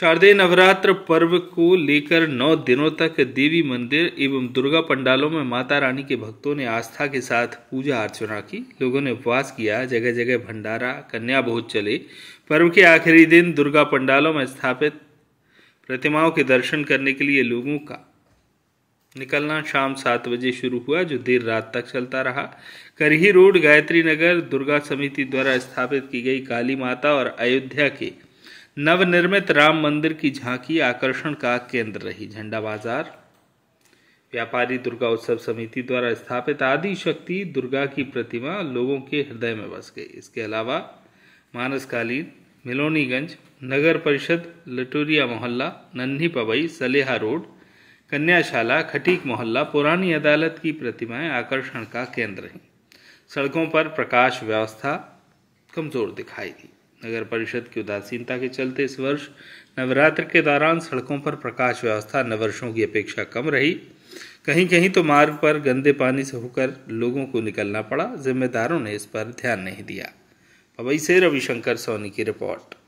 शारदीय नवरात्र पर्व को लेकर नौ दिनों तक देवी मंदिर एवं दुर्गा पंडालों में माता रानी के भक्तों ने आस्था के साथ पूजा अर्चना की लोगों ने उपवास किया जगह जगह भंडारा कन्या भोज चले पर्व के आखिरी दिन दुर्गा पंडालों में स्थापित प्रतिमाओं के दर्शन करने के लिए लोगों का निकलना शाम सात बजे शुरू हुआ जो देर रात तक चलता रहा करही रोड गायत्री नगर दुर्गा समिति द्वारा स्थापित की गई काली माता और अयोध्या के नवनिर्मित राम मंदिर की झांकी आकर्षण का केंद्र रही झंडा बाजार व्यापारी दुर्गा उत्सव समिति द्वारा स्थापित आदि शक्ति दुर्गा की प्रतिमा लोगों के हृदय में बस गई इसके अलावा मानसकालीन मिलोनीगंज नगर परिषद लटोरिया मोहल्ला नन्ही पवई सलेहा रोड कन्याशाला खटीक मोहल्ला पुरानी अदालत की प्रतिमाएं आकर्षण का केंद्र हैं सड़कों पर प्रकाश व्यवस्था कमज़ोर दिखाई दी नगर परिषद की उदासीनता के चलते इस वर्ष नवरात्र के दौरान सड़कों पर प्रकाश व्यवस्था नवर्षों वर्षों की अपेक्षा कम रही कहीं कहीं तो मार्ग पर गंदे पानी से होकर लोगों को निकलना पड़ा जिम्मेदारों ने इस पर ध्यान नहीं दिया पवई से रविशंकर सोनी की रिपोर्ट